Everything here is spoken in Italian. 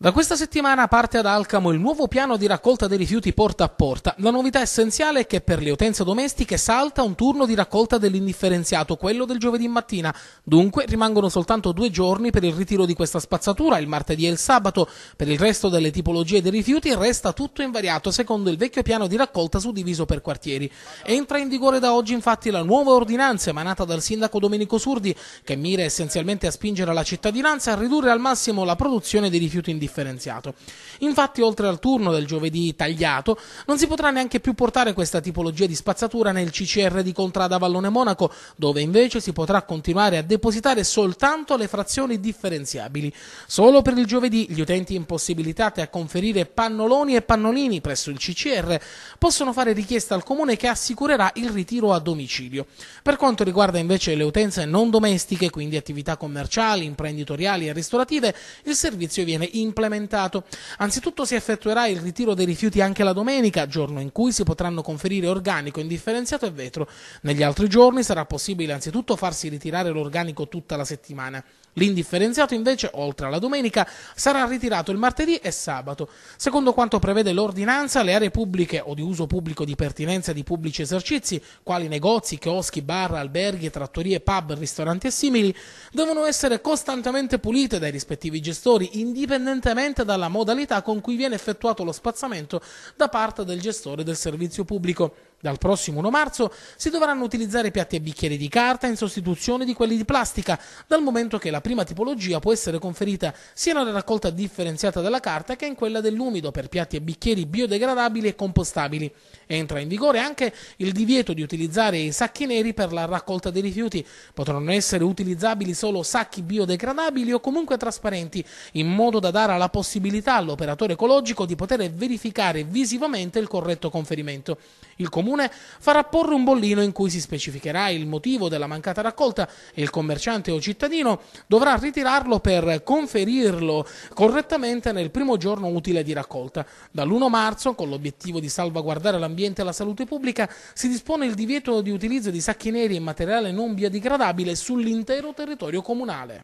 Da questa settimana parte ad Alcamo il nuovo piano di raccolta dei rifiuti porta a porta. La novità essenziale è che per le utenze domestiche salta un turno di raccolta dell'indifferenziato, quello del giovedì mattina. Dunque rimangono soltanto due giorni per il ritiro di questa spazzatura, il martedì e il sabato. Per il resto delle tipologie dei rifiuti resta tutto invariato secondo il vecchio piano di raccolta suddiviso per quartieri. Entra in vigore da oggi infatti la nuova ordinanza emanata dal sindaco Domenico Surdi che mira essenzialmente a spingere la cittadinanza a ridurre al massimo la produzione dei rifiuti indifferenziati differenziato. Infatti, oltre al turno del giovedì tagliato, non si potrà neanche più portare questa tipologia di spazzatura nel CCR di Contrada Vallone Monaco, dove invece si potrà continuare a depositare soltanto le frazioni differenziabili. Solo per il giovedì gli utenti impossibilitati a conferire pannoloni e pannolini presso il CCR possono fare richiesta al comune che assicurerà il ritiro a domicilio. Per quanto riguarda invece le utenze non domestiche, quindi attività commerciali, imprenditoriali e ristorative, il servizio viene impedito implementato. Anzitutto si effettuerà il ritiro dei rifiuti anche la domenica, giorno in cui si potranno conferire organico indifferenziato e vetro. Negli altri giorni sarà possibile anzitutto farsi ritirare l'organico tutta la settimana. L'indifferenziato invece, oltre alla domenica, sarà ritirato il martedì e sabato. Secondo quanto prevede l'ordinanza, le aree pubbliche o di uso pubblico di pertinenza di pubblici esercizi, quali negozi, chioschi, bar, alberghi, trattorie, pub, ristoranti e simili, devono essere costantemente pulite dai rispettivi gestori, indipendentemente dalla modalità con cui viene effettuato lo spazzamento da parte del gestore del servizio pubblico. Dal prossimo 1 marzo si dovranno utilizzare piatti e bicchieri di carta in sostituzione di quelli di plastica, dal momento che la prima tipologia può essere conferita sia nella raccolta differenziata della carta che in quella dell'umido per piatti e bicchieri biodegradabili e compostabili. Entra in vigore anche il divieto di utilizzare i sacchi neri per la raccolta dei rifiuti. Potranno essere utilizzabili solo sacchi biodegradabili o comunque trasparenti, in modo da dare la possibilità all'operatore ecologico di poter verificare visivamente il corretto conferimento. Il comune comune farà porre un bollino in cui si specificherà il motivo della mancata raccolta e il commerciante o cittadino dovrà ritirarlo per conferirlo correttamente nel primo giorno utile di raccolta. Dall'1 marzo, con l'obiettivo di salvaguardare l'ambiente e la salute pubblica, si dispone il divieto di utilizzo di sacchi neri e materiale non biodegradabile sull'intero territorio comunale.